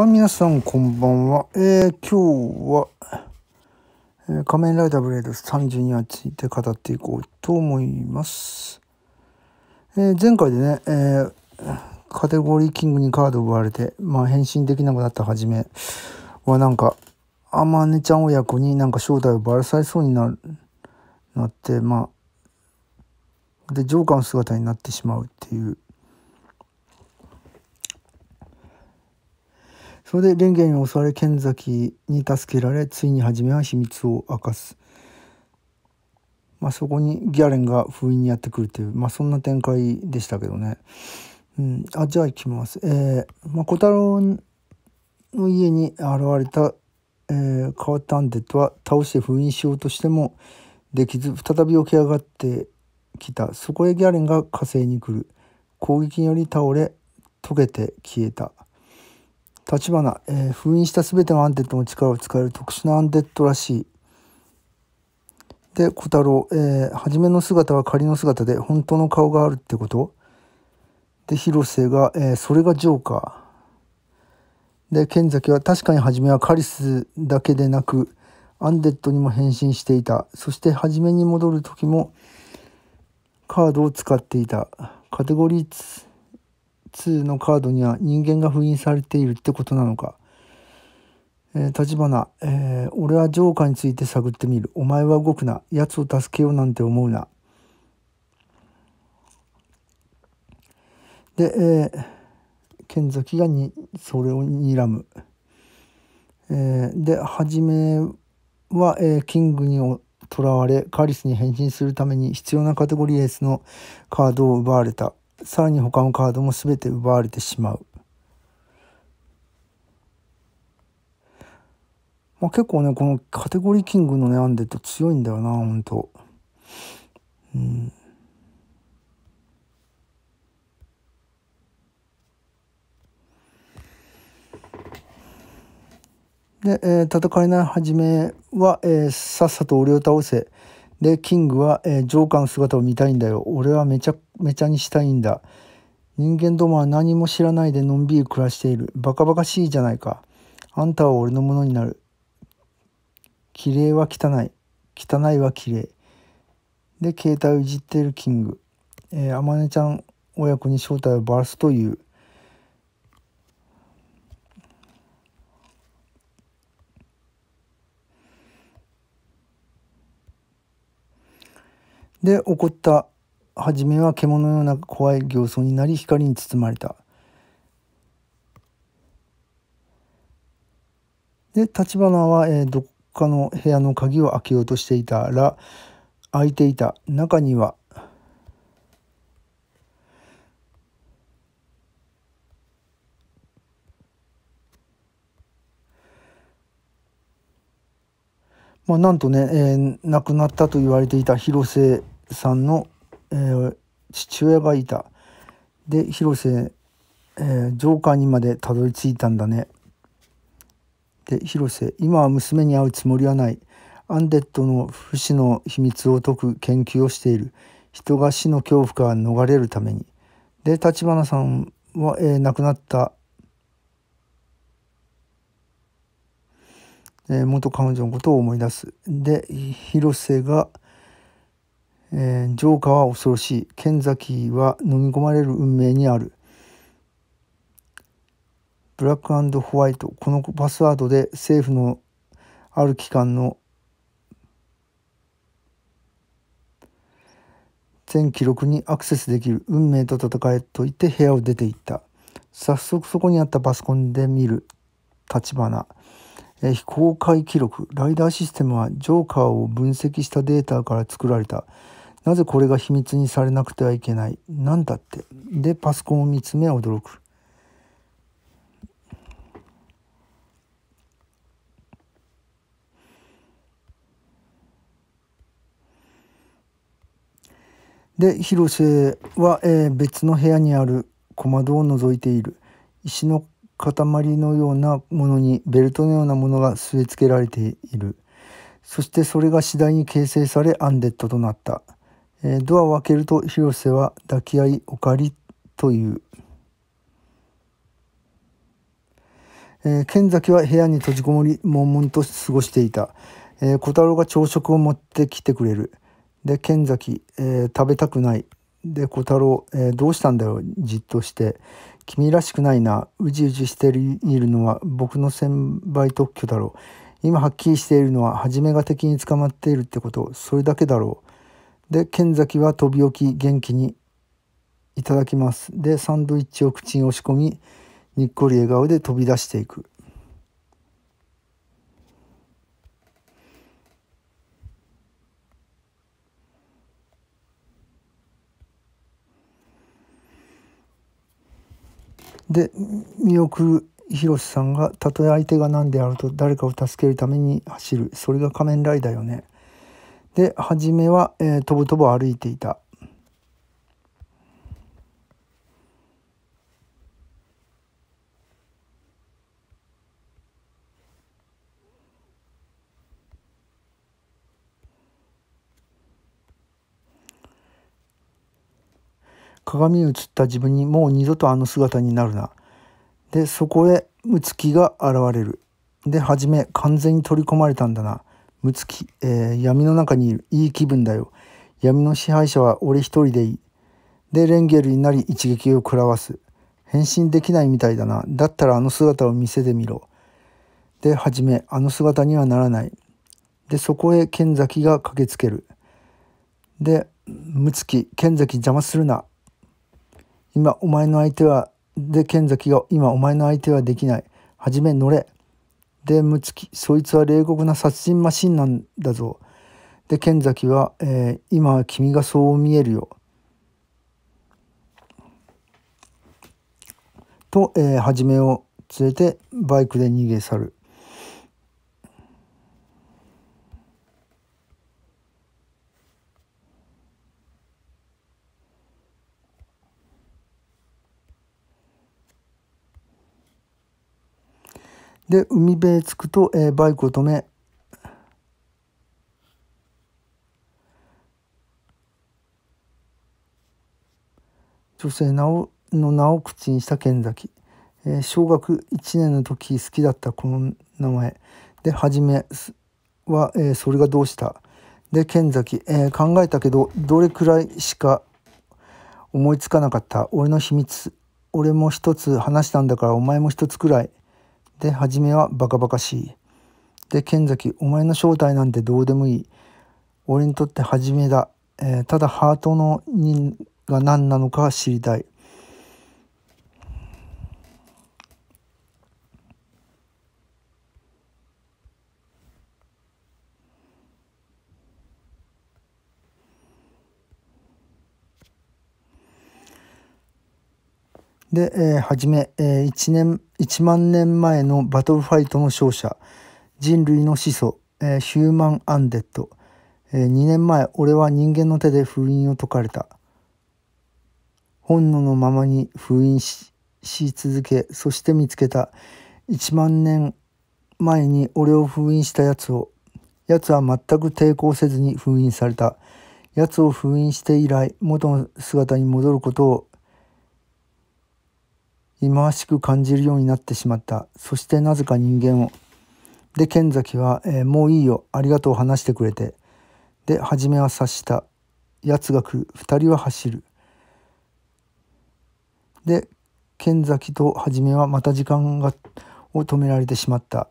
あ、皆さんこんばんは。えー、今日は、えー、仮面ライダーブレード32話について語っていこうと思います。えー、前回でね、えー、カテゴリーキングにカードを奪われて、まあ、変身できなくなったはじめはなんか、あまねちゃん親子になんか正体をばらされそうにななって、まあ、で、ジョーカーの姿になってしまうっていうそれで蓮華に襲われ剣崎に助けられついに初めは秘密を明かす、まあ、そこにギャレンが封印にやってくるという、まあ、そんな展開でしたけどね、うん、あじゃあ行きます、えーまあ、小太郎の家に現れた、えー、変わったアンデッドは倒して封印しようとしてもできず再び起き上がってきたそこへギャレンが火星に来る攻撃により倒れ溶けて消えた立花、えー、封印した全てのアンデッドの力を使える特殊なアンデッドらしい。で、小太郎、えー、初めの姿は仮の姿で本当の顔があるってことで、広瀬が、えー、それがジョーカー。で、剣崎は確かに初めはカリスだけでなく、アンデッドにも変身していた。そして初めに戻る時もカードを使っていた。カテゴリー2のカードには人間が封印されているってことなのか。えー、立花、えー、俺はジョーカーについて探ってみる。お前は動くな。奴を助けようなんて思うな。で、えー、剣崎がにそれを睨む。えー、で、はじめは、えー、キングにとらわれ、カリスに変身するために必要なカテゴリースのカードを奪われた。さらに他のカードも全て奪われてしまう。まあ、結構ねこのカテゴリーキングのねんでと強いんだよなほんと。うんで、えー、戦いない始めは、えー、さっさと俺を倒せで、キングは、えー、ジョーカーの姿を見たいんだよ。俺はめちゃめちゃにしたいんだ。人間どもは何も知らないでのんびり暮らしている。バカバカしいじゃないか。あんたは俺のものになる。綺麗は汚い。汚いは綺麗。で、携帯をいじっているキング。えー、あまねちゃん親子に正体をバラすという。で起こった初めは獣のような怖い形相になり光に包まれた。で立花は、えー、どっかの部屋の鍵を開けようとしていたら開いていた中にはまあ、なんとね、えー、亡くなったと言われていた広瀬さんの、えー、父親がいた。で広瀬、えー、ジョーカーにまでたどり着いたんだね。で広瀬今は娘に会うつもりはない。アンデッドの不死の秘密を解く研究をしている。人が死の恐怖から逃れるために。で立花さんは、えー、亡くなったえー、元彼女のことを思い出す。で、広瀬が、えー、浄化は恐ろしい。剣崎は飲み込まれる運命にある。ブラックホワイト。このパスワードで政府のある機関の全記録にアクセスできる運命と戦えと言って部屋を出て行った早速そこにあったパソコンで見る立花非公開記録ライダーシステムはジョーカーを分析したデータから作られたなぜこれが秘密にされなくてはいけない何だってでパソコンを見つめ驚くで広瀬は、えー、別の部屋にある小窓を覗いている石の塊のようなものにベルトのようなものが据え付けられているそしてそれが次第に形成されアンデッドとなった、えー、ドアを開けると広瀬は抱き合いお借りという、えー、剣崎は部屋に閉じこもり悶々と過ごしていた、えー、小太郎が朝食を持ってきてくれるで剣崎、えー、食べたくないで小太郎、えー、どうしたんだよじっとして君らしくないな。うじうじしているのは僕の先輩特許だろう。今はっきりしているのは、初めが敵に捕まっているってこと、それだけだろう。で、剣崎は飛び起き、元気にいただきます。で、サンドイッチを口に押し込み、にっこり笑顔で飛び出していく。で見送る広瀬さんがたとえ相手が何であると誰かを助けるために走るそれが仮面ライダーよねで初めは、えー、とぼとぼ歩いていた鏡に映った自分にもう二度とあの姿になるな。で、そこへムツキが現れる。で、はじめ完全に取り込まれたんだな。ムツキ、えー、闇の中にいる。いい気分だよ。闇の支配者は俺一人でいい。で、レンゲルになり一撃を食らわす。変身できないみたいだな。だったらあの姿を見せてみろ。で、はじめ、あの姿にはならない。で、そこへ剣崎が駆けつける。で、ムツキ、剣崎邪魔するな。今お前の相手は、で、剣崎が、今お前の相手はできない。はじめ乗れ。で、むつき、そいつは冷酷な殺人マシンなんだぞ。で、剣崎は、えー、今は君がそう見えるよ。と、えー、はじめを連れてバイクで逃げ去る。で海辺へ着くと、えー、バイクを止め女性なおの名を口にした剣崎、えー、小学1年の時好きだったこの名前で初めは、えー、それがどうしたで剣崎、えー、考えたけどどれくらいしか思いつかなかった俺の秘密俺も一つ話したんだからお前も一つくらいで、初めはバカバカしい。で、剣崎、お前の正体なんてどうでもいい。俺にとって初めだ。えー、ただハートの人が何なのか知りたい。で、えー、はじめ、えー、1, 年1万年前のバトルファイトの勝者人類の始祖、えー、ヒューマン・アンデッド、えー、2年前俺は人間の手で封印を解かれた本能のままに封印し続けそして見つけた1万年前に俺を封印したやつをやつは全く抵抗せずに封印されたやつを封印して以来元の姿に戻ることを忌まわしく感じるようになってしまったそしてなぜか人間をで剣崎は、えー、もういいよありがとう」話してくれてで初めは察した奴が来る2人は走るで剣崎と初めはまた時間がを止められてしまった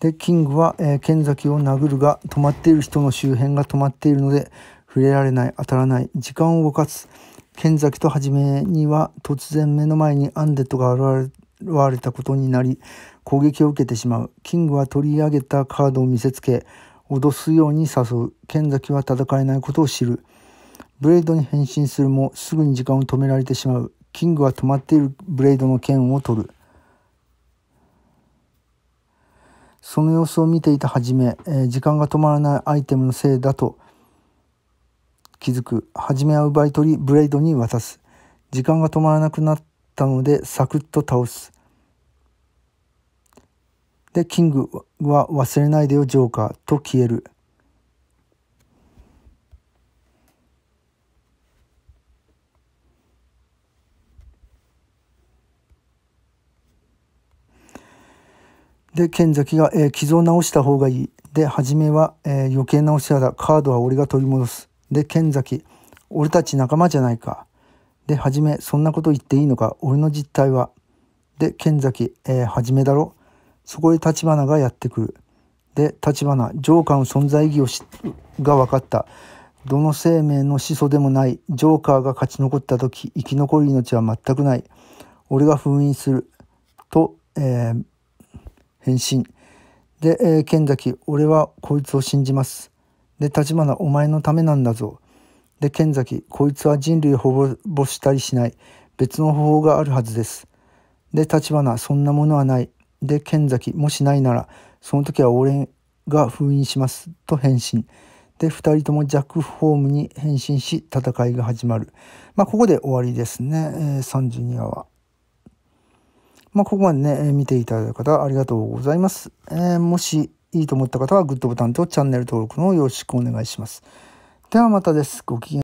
で、キングは、えー、剣崎を殴るが、止まっている人の周辺が止まっているので、触れられない、当たらない、時間を動かす。剣崎とはじめには、突然目の前にアンデッドが現れたことになり、攻撃を受けてしまう。キングは取り上げたカードを見せつけ、脅すように誘う。剣崎は戦えないことを知る。ブレードに変身するも、すぐに時間を止められてしまう。キングは止まっているブレードの剣を取る。その様子を見ていたはじめ、えー、時間が止まらないアイテムのせいだと気づく。はじめは奪い取り、ブレイドに渡す。時間が止まらなくなったので、サクッと倒す。で、キングは忘れないでよ、ジョーカーと消える。で、剣崎が、えー、傷を治した方がいい。で、初めは、えー、余計なお世話だ。カードは俺が取り戻す。で、剣崎、俺たち仲間じゃないか。で、はじめ、そんなこと言っていいのか。俺の実態は。で、剣崎、えー、はじめだろ。そこへ立花がやってくる。で、立花、ジョーカーの存在意義をしが分かった。どの生命の始祖でもないジョーカーが勝ち残った時生き残る命は全くない俺が封印すると、えー、返信。で、えー、剣崎、俺はこいつを信じます。で、立花、お前のためなんだぞ。で、剣崎、こいつは人類を滅ぼしたりしない。別の方法があるはずです。で、立花、そんなものはない。で、剣崎、もしないなら、その時は俺が封印します。と返信。で、2人ともジャックホームに変身し、戦いが始まる。まあ、ここで終わりですね、えー、32話は。まあ、ここまでね、見ていただいた方ありがとうございます。えー、もしいいと思った方はグッドボタンとチャンネル登録のよろしくお願いします。ではまたです。ごきげん